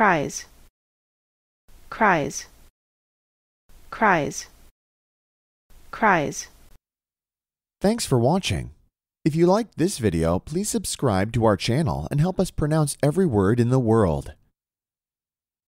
cries cries cries cries Thanks for watching. If you liked this video, please subscribe to our channel and help us pronounce every word in the world.